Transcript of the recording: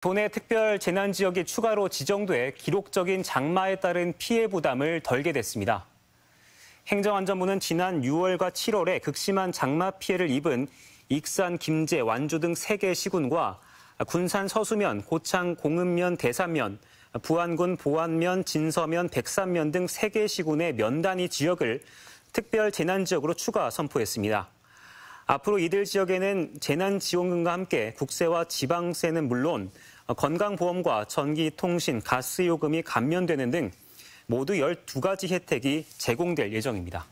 도내 특별 재난 지역이 추가로 지정돼 기록적인 장마에 따른 피해 부담을 덜게 됐습니다. 행정안전부는 지난 6월과 7월에 극심한 장마 피해를 입은 익산, 김제, 완주 등 3개 시군과 군산 서수면, 고창, 공읍면, 대산면, 부안군 보안면, 진서면, 백산면 등 3개 시군의 면 단위 지역을 특별 재난 지역으로 추가 선포했습니다. 앞으로 이들 지역에는 재난지원금과 함께 국세와 지방세는 물론 건강보험과 전기, 통신, 가스요금이 감면되는 등 모두 12가지 혜택이 제공될 예정입니다.